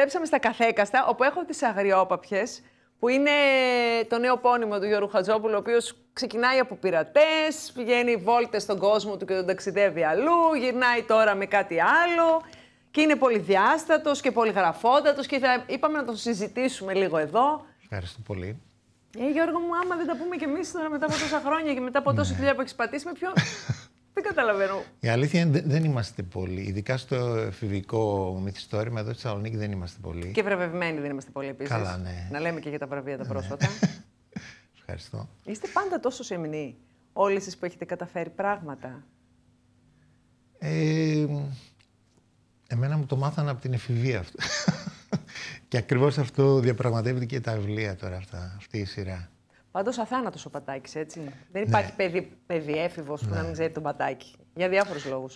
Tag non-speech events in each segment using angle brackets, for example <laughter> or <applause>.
επιστρέψαμε στα καθέκαστα, όπου έχω τις αγριόπαπιες, που είναι το νέο πόνιμο του Γιώργου Χατζόπουλου, ο οποίος ξεκινάει από πειρατές, πηγαίνει βόλτες στον κόσμο του και τον ταξιδεύει αλλού, γυρνάει τώρα με κάτι άλλο και είναι διάστατο και γραφότατο και θα... είπαμε να τον συζητήσουμε λίγο εδώ. Ευχαριστώ πολύ. Ε, Γιώργο μου, άμα δεν τα πούμε κι εμείς τώρα μετά από τόσα χρόνια και μετά από τόση ναι. δουλειά που έχεις πατήσει, με <laughs> Δεν καταλαβαίνω. Η αλήθεια είναι δεν είμαστε πολλοί. Ειδικά στο εφηβικό μυθιστόρημα εδώ στη Θεσσαλονίκη δεν είμαστε πολλοί. Και βραβευμένοι δεν είμαστε πολλοί επίσης. Καλά, ναι. Να λέμε και για τα βραβεία τα ναι. πρόσφατα. <laughs> Ευχαριστώ. Είστε πάντα τόσο σεμνοί όλοι εσείς που έχετε καταφέρει πράγματα. Ε, εμένα μου το μάθανε από την εφηβεία αυτό. <laughs> και ακριβώς αυτό διαπραγματεύεται και τα βιβλία τώρα αυτά, αυτή η σειρά. Πάντως αθάνατος ο Πατάκης, έτσι. Δεν ναι. υπάρχει παιδί, παιδί έφηβος που να μην ναι. ξέρει τον Πατάκη. Για διάφορους λόγους.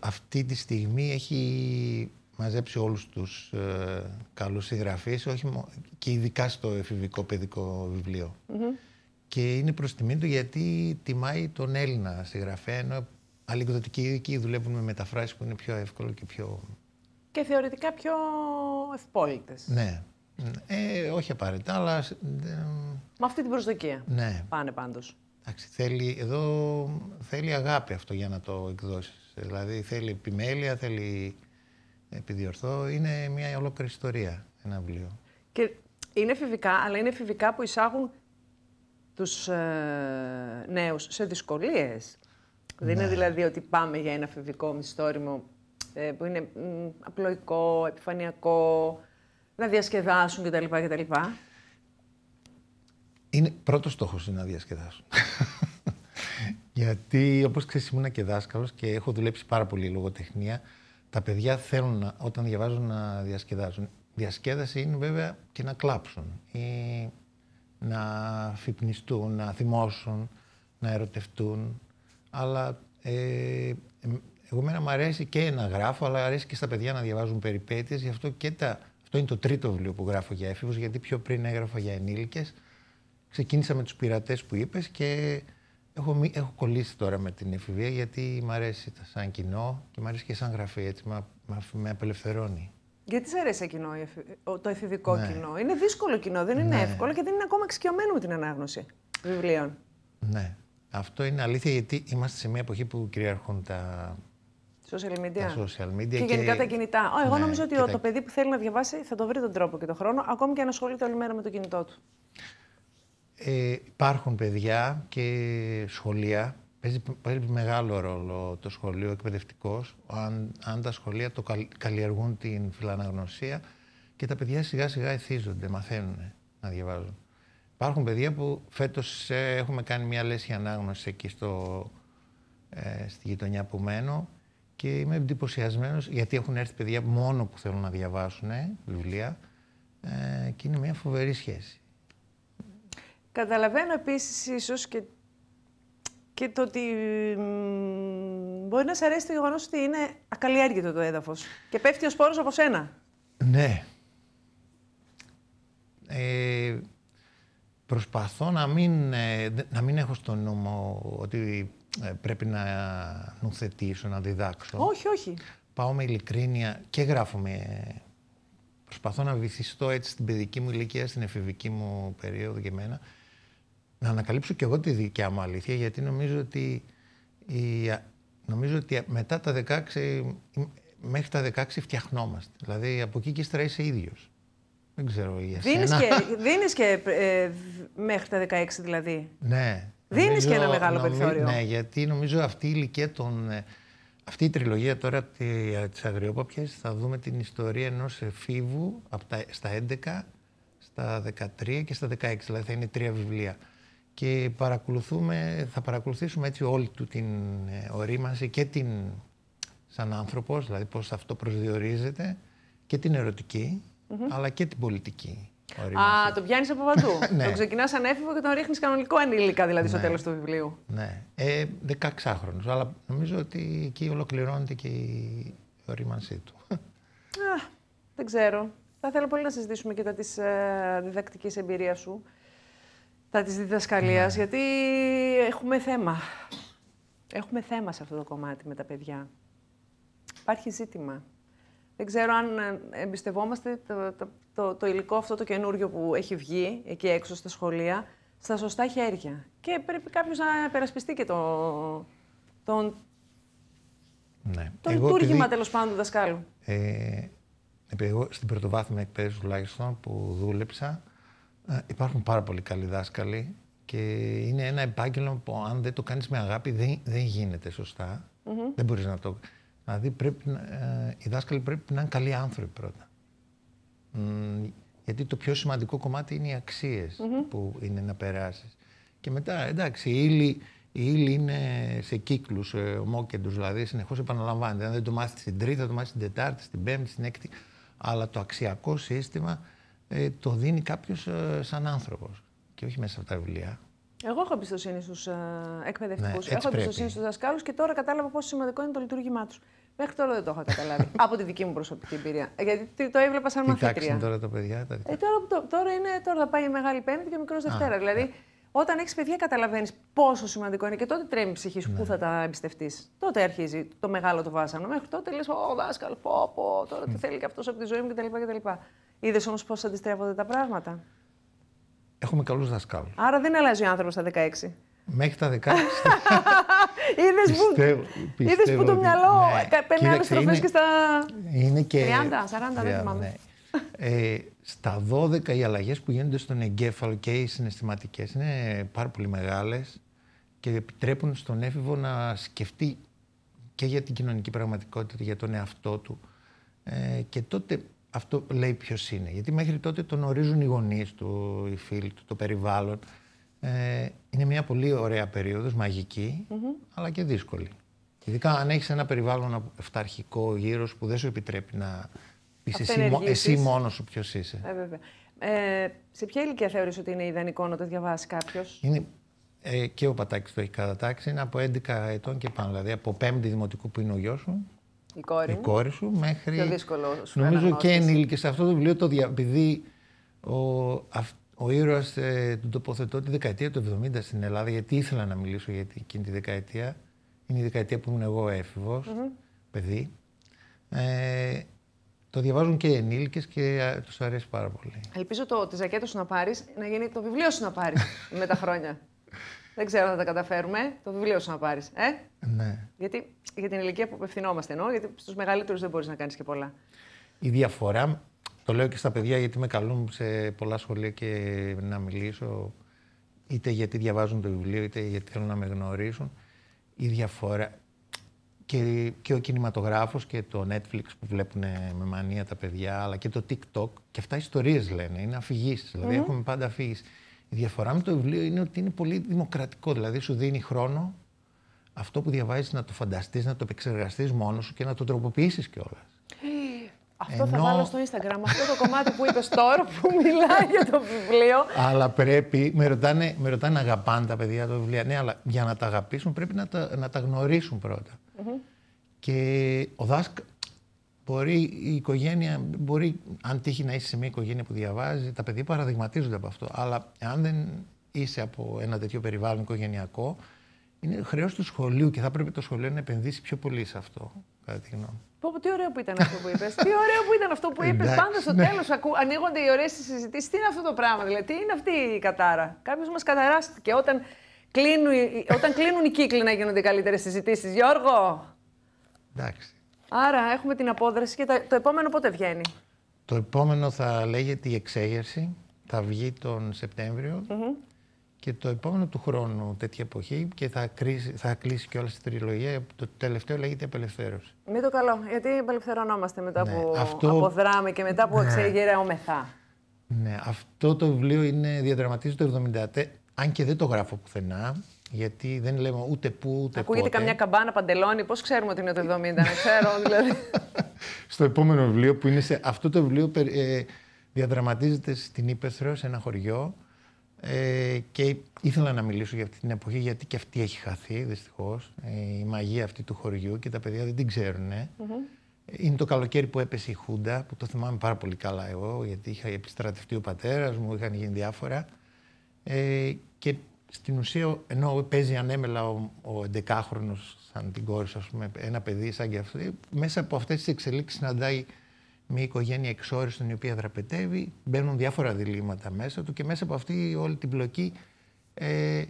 Αυτή τη στιγμή έχει μαζέψει όλους τους ε, καλούς συγγραφείς, και ειδικά στο εφηβικό παιδικό Και είναι προς τιμή του γιατί τιμάει τον Έλληνα συγγραφέα, ενώ άλλοι εκδοτικοί δουλεύουν με μεταφράσεις που είναι πιο εύκολο και πιο. και θεωρητικά πιο ευπόλυτες. Ναι. Ε, όχι απαραίτητα, αλλά. Με αυτή την προσδοκία. Ναι. Πάνε πάντως. Θέλει, εδώ θέλει αγάπη αυτό για να το εκδώσεις. Δηλαδή θέλει επιμέλεια, θέλει επιδιορθώ. Είναι μια ολόκληρη ιστορία ένα βιβλίο. Και είναι εφηβικά, αλλά είναι εφηβικά που εισάγουν τους ε, νέους σε δυσκολίες. Δεν είναι ναι. δηλαδή ότι πάμε για ένα εφηβικό μυστόριμο ε, που είναι απλοϊκό, επιφανειακό, να διασκεδάσουν κτλ. κτλ. Είναι πρώτος στόχος να διασκεδάσουν. <laughs> Γιατί όπως ξέρεις ήμουν και δάσκαλος και έχω δουλέψει πάρα πολύ λογοτεχνία. Τα παιδιά θέλουν όταν διαβάζουν να διασκεδάζουν. Διασκέδαση είναι βέβαια και να κλάψουν ή να φυπνιστούν, να θυμώσουν, να ερωτευτούν. Αλλά ε, εγώ μένα μου αρέσει και να γράφω, αλλά αρέσει και στα παιδιά να διαβάζουν περιπέτειες. Γι' αυτό και τα αυτό είναι το τρίτο βιβλίο που γράφω για έφηβους, γιατί πιο πριν έγραφα για ενήλικες. Ξεκίνησα με τους πειρατές που είπες και έχω, έχω κολλήσει τώρα με την εφηβεία γιατί μ' αρέσει σαν κοινό και μ' αρέσει και σαν γραφή, έτσι με απελευθερώνει. Γιατί σε αρέσει κοινό, το εφηβικό ναι. κοινό. Είναι δύσκολο κοινό, δεν είναι ναι. εύκολο και δεν είναι ακόμα εξοικειωμένο με την ανάγνωση βιβλίων. Ναι. Αυτό είναι αλήθεια γιατί είμαστε σε μια εποχή που κυριαρχούν τα Social media. Τα social media. Και, και γενικά τα κινητά. εγώ ναι, νομίζω ότι το παιδί που θέλει να διαβάσει θα το βρει τον τρόπο και τον χρόνο, ακόμη και αν ασχολείται όλη μέρα με το κινητό του. Ε, υπάρχουν παιδιά και σχολεία. Παίζει, παίζει μεγάλο ρόλο το σχολείο εκπαιδευτικός, αν, αν τα σχολεία το καλλιεργούν την φιλαναγνωσία και τα παιδιά σιγά σιγά εθίζονται, μαθαίνουν να διαβάζουν. Υπάρχουν παιδιά που φέτος ε, έχουμε κάνει μια λέση ανάγνωση εκεί στο, ε, στη γειτονιά που μένω και είμαι εντυπωσιασμένος γιατί έχουν έρθει παιδιά μόνο που θέλουν να διαβάσουν βιβλία ε, και είναι μια φοβερή σχέση. Καταλαβαίνω επίσης ίσως και, και το ότι μπορεί να σε αρέσει το γεγονός ότι είναι ακαλλιέργητο το έδαφος. και πέφτει ο σπόρος από σένα. Ναι. Ε, προσπαθώ να μην, ε, να μην έχω στο νου μου ότι ε, πρέπει να νουθετήσω, να διδάξω. Όχι, όχι. Πάω με ειλικρίνεια και γράφω με... Προσπαθώ να βυθιστώ έτσι στην παιδική μου ηλικία, στην εφηβική μου περίοδο και εμένα, να ανακαλύψω και εγώ τη δικιά μου αλήθεια, γιατί νομίζω ότι, νομίζω ότι μετά τα 16, μέχρι τα 16 φτιαχνόμαστε. Δηλαδή από εκεί και ύστερα είσαι ίδιος. Δεν ξέρω για δίνεις Και, <laughs> δίνεις και ε, μέχρι τα 16 δηλαδή. Ναι, Δίνεις και ένα μεγάλο νομίζω, περιθώριο. Ναι, γιατί νομίζω αυτή η ηλικία ε, Αυτή η τριλογία τώρα τη ε, Αγριόπαπια θα δούμε την ιστορία ενός εφήβου από τα, στα 11, στα 13 και στα 16. Δηλαδή θα είναι τρία βιβλία. Και παρακολουθούμε, θα παρακολουθήσουμε έτσι όλη του την ε, ορίμανση και την σαν άνθρωπος, δηλαδή πώς αυτό προσδιορίζεται και την ερωτικη αλλά και την πολιτική. Α, το πιάνεις από παντού. <laughs> Ναι. Το ξεκινάς ανέφηβο και τον ρίχνει κανονικό ενήλικα, δηλαδή στο ναι. τέλος του βιβλίου. Ναι. Ε, 16χρονο. Αλλά νομίζω ότι εκεί ολοκληρώνεται και η ορίμανσή του. Α, δεν ξέρω. Θα ήθελα πολύ να συζητήσουμε και τα της ε, διδακτικής εμπειρίας σου. Τα της διδασκαλίας, ναι. γιατί έχουμε θέμα. Έχουμε θέμα σε αυτό το κομμάτι με τα παιδιά. Υπάρχει ζήτημα. Δεν ξέρω αν ε, εμπιστευόμαστε το, το υλικό αυτό το καινούριο που έχει βγει εκεί έξω στα σχολεία στα σωστά χέρια. Και πρέπει κάποιος να περασπιστεί και το, τον, ναι. το εγώ, λειτουργήμα τέλος πάντων του δασκάλου. Ε, επειδή εγώ στην πρωτοβάθμια εκπαίδευση τουλάχιστον που δούλεψα, ε, υπάρχουν πάρα πολύ καλοί δάσκαλοι και είναι ένα επάγγελμα που αν δεν το κάνεις με αγάπη δεν, γίνεται Δεν μπορείς να το... Δηλαδή πρέπει, ε, οι δάσκαλοι πρέπει να είναι καλοί άνθρωποι πρώτα. Γιατί το πιο σημαντικό κομμάτι είναι οι αξιες που είναι να περάσεις. Και μετά, εντάξει, η ύλη, είναι σε κύκλους ε, ομόκεντρους, δηλαδή συνεχώς επαναλαμβάνεται. Αν δεν το μάθεις την τρίτη, θα το μάθεις την τετάρτη, στην πέμπτη, στην έκτη. Αλλά το αξιακό σύστημα ε, το δίνει κάποιος ε, σαν άνθρωπος και όχι μέσα από τα βιβλία. Εγώ έχω εμπιστοσύνη στους εκπαιδευτικούς, ναι, έχω εμπιστοσύνη στους δασκάλους και τώρα κατάλαβα πόσο σημαντικό είναι το λειτουργήμά τους. Μέχρι τώρα δεν το είχα καταλάβει. <laughs> από τη δική μου προσωπική εμπειρία. Γιατί το έβλεπα σαν μαθήτρια. Κοιτάξτε τώρα τα παιδιά. Τα... Ε, τώρα, τώρα, είναι, τώρα θα πάει η Μεγάλη Πέμπτη και ο Μικρός Δευτέρα. Α, ναι. δηλαδή, όταν έχεις παιδιά, καταλαβαίνεις πόσο σημαντικό είναι και τότε τρέμει η ψυχή σου ναι. πού θα τα εμπιστευτείς. Τότε αρχίζει το μεγάλο το βάσανο. Μέχρι τότε λες: Ω δάσκαλ, πω, πω, τώρα τι ναι. θέλει και αυτός από τη ζωή μου κτλ. Είδες όμως πώς αντιστρέφονται τα πράγματα. Έχουμε καλούς δασκάλους. Άρα δεν αλλάζει ο άνθρωπος στα 16. Μέχρι τα 16. <laughs> Είδες που, είδες που το μυαλό ναι. παίρνει άλλε στροφέ και στα. Είναι και 30, 40, δεν θυμάμαι. Ναι. Ε, στα 12 οι αλλαγές που γίνονται στον εγκέφαλο και οι συναισθηματικές είναι πάρα πολύ μεγάλες και επιτρέπουν στον έφηβο να σκεφτεί και για την κοινωνική πραγματικότητα, για τον εαυτό του. Ε, και τότε αυτό λέει ποιος είναι. Γιατί μέχρι τότε τον ορίζουν οι γονείς του, οι φίλοι του, το περιβάλλον. Ε, είναι μια πολύ ωραία περίοδος, αλλά και δύσκολη. Ειδικά αν έχεις ένα περιβάλλον εφταρχικό γύρω που δεν σου επιτρέπει να πεις εσύ, εσύ μόνος σου ποιος είσαι. Ε, βέβαια. Ε, σε ποια ηλικία θεωρείς ότι είναι ιδανικό να το διαβάσεις κάποιος. ε, και ο Πατάκης το έχει κατατάξει, είναι από 11 ετών και πάνω. Δηλαδή από 5η δημοτικού που είναι ο γιος σου, η κόρη, η κόρη σου, μέχρι... Πιο δύσκολο σου Νομίζω και ενήλικες. Αυτό το βιβλίο, το δια... επειδή ο... Ο ήρωας ε, τον τοποθετώ τη δεκαετία του 70 στην Ελλάδα, γιατί ήθελα να μιλήσω για εκείνη τη δεκαετία. Είναι η δεκαετία που ήμουν εγώ παιδί. Ε, το διαβάζουν και οι ενήλικες και τους αρέσει πάρα πολύ. Ελπίζω το, τη ζακέτα σου να πάρεις να γίνει το βιβλίο σου να πάρεις <laughs> με τα χρόνια. Δεν ξέρω αν θα τα καταφέρουμε. Το βιβλίο σου να πάρεις. Ε? Ναι. Γιατί για την ηλικία που απευθυνόμαστε εννοώ, γιατί στους μεγαλύτερους δεν μπορείς να κάνεις και πολλά. Η διαφορά το λέω και στα παιδιά γιατί με καλούν σε πολλά σχολεία και να μιλήσω είτε γιατί διαβάζουν το βιβλίο, είτε γιατί θέλουν να με γνωρίσουν. Η διαφορά και, και ο κινηματογράφος και το Netflix που βλέπουν με μανία τα παιδιά, αλλά και το TikTok, και αυτά ιστορίες λένε, είναι αφηγήσεις, δηλαδή έχουμε πάντα αφηγήσεις. Η διαφορά με το βιβλίο είναι ότι είναι πολύ δημοκρατικό, δηλαδή σου δίνει χρόνο αυτό που διαβάζεις να το φανταστείς, να το επεξεργαστείς μόνος σου και να το τροποποιήσεις κιόλας. Αυτό Ενώ... θα βάλω στο Instagram. Αυτό το κομμάτι που είπες τώρα που μιλάει για το βιβλίο. Αλλά πρέπει. Με ρωτάνε, με ρωτάνε αγαπάνε τα παιδιά το βιβλίο. Ναι, αλλά για να τα αγαπήσουν πρέπει να τα, να τα γνωρίσουν πρώτα. Mm-hmm. Και ο δάσκα... Μπορεί η οικογένεια, μπορεί αν τύχει να είσαι σε μια οικογένεια που διαβάζει, τα παιδιά παραδειγματίζονται από αυτό. Αλλά αν δεν είσαι από ένα τέτοιο περιβάλλον οικογενειακό, είναι χρέος του σχολείου και θα πρέπει το σχολείο να επενδύσει πιο πολύ σε αυτό, κατά τη γνώμη Πω, πω, τι ωραίο που ήταν αυτό που είπες. τι ωραίο που ήταν αυτό που είπε. Πάντα στο ναι. τέλος ανοίγονται οι ωραίες συζητήσεις. Τι είναι αυτό το πράγμα, δηλαδή, τι είναι αυτή η κατάρα. Κάποιος μας καταράστηκε όταν κλείνουν, όταν κλείνουν οι κύκλοι να γίνονται καλύτερες συζητήσεις, Γιώργο. Εντάξει. Άρα έχουμε την απόδραση και το επόμενο πότε βγαίνει. Το επόμενο θα λέγεται η εξέγερση. Θα βγει τον σεπτεμβριο και το επόμενο του χρόνου τέτοια εποχή και θα, κρίσει, θα κλείσει και όλα στη τριλογία. Το τελευταίο λέγεται απελευθέρωση. Με το καλό, γιατί απελευθερωνόμαστε μετά ναι, που αυτό... και μετά που ναι. μεθά. Ναι, αυτό το βιβλίο είναι, διαδραματίζει το 70. Αν και δεν το γράφω πουθενά, γιατί δεν λέμε ούτε πού ούτε Ακούγεται πότε. καμιά καμπάνα παντελόνι, πώς ξέρουμε ότι είναι το 70, δεν ξέρω <laughs> δηλαδή. Στο επόμενο βιβλίο που είναι σε... Αυτό το βιβλίο ε, διαδραματίζεται στην Ήπεθρο, σε ένα χωριό, ε, και ήθελα να μιλήσω για αυτή την εποχή γιατί και αυτή έχει χαθεί δυστυχώς ε, η μαγεία αυτή του χωριού και τα παιδιά δεν την ξέρουν είναι το καλοκαίρι που έπεσε η Χούντα που το θυμάμαι πάρα πολύ καλά εγώ γιατί είχα επιστρατευτεί ο πατέρας μου είχαν γίνει διάφορα ε, και στην ουσία ενώ παίζει ανέμελα ο, ο 11 σαν την κόρη ας ένα παιδί σαν και αυτό, μέσα από αυτές τις εξελίξεις συναντάει μια οικογένεια εξόριστον η οποία δραπετεύει, μπαίνουν διάφορα διλήμματα μέσα του και μέσα από αυτή όλη την πλοκή ε,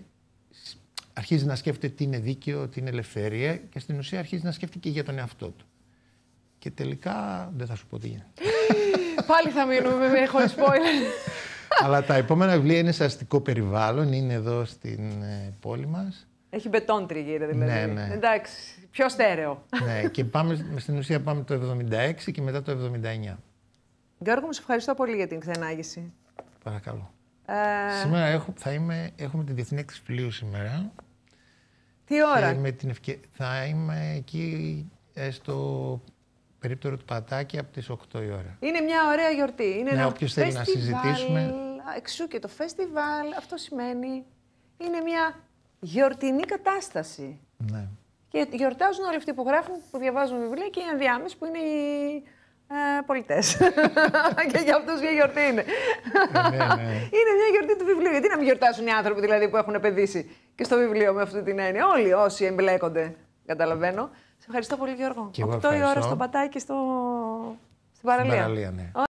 αρχίζει να σκέφτεται τι είναι δίκαιο, τι είναι ελευθερία και στην ουσία αρχίζει να σκέφτεται και για τον εαυτό του. Και τελικά δεν θα σου πω τι γίνεται. Πάλι θα μείνουμε με έχω spoiler. <laughs> Αλλά τα επόμενα βιβλία είναι σε αστικό περιβάλλον, είναι εδώ στην ε, πόλη μας. Έχει μπετόν τριγύρω ναι, δηλαδή. Ναι, ναι. Εντάξει, πιο στέρεο. Ναι, και πάμε, στην ουσία πάμε το 76 και μετά το 79. Γιώργο, μου σε ευχαριστώ πολύ για την ξενάγηση. Παρακαλώ. Ε, σήμερα έχω, θα είμαι, έχουμε την διεθνή έκθεση βιβλίου σήμερα. Τι ώρα. Θα είμαι εκεί ε, στο περίπτωρο του Πατάκη από τις 8 η ώρα. Είναι μια ωραία γιορτή. Είναι ναι, όποιος θέλει να συζητήσουμε. Εξού και το φεστιβάλ, αυτό σημαίνει. Είναι μια γιορτινή κατάσταση. Ναι. Και γιορτάζουν όλοι αυτοί που γράφουν, που διαβάζουν βιβλία και οι ενδιάμεσοι που είναι οι ε, πολιτές. <laughs> και για αυτούς μια γιορτή είναι. Ε, ναι, ναι. <laughs> Είναι μια γιορτή του βιβλίου. Γιατί να μην γιορτάσουν οι άνθρωποι δηλαδή, που έχουν επενδύσει και στο βιβλίο με αυτή την έννοια. Όλοι όσοι εμπλέκονται, καταλαβαίνω. Σε ευχαριστώ πολύ, Γιώργο. Και η ώρα στο πατάκι στο... στην παραλία. Στην παραλία ναι.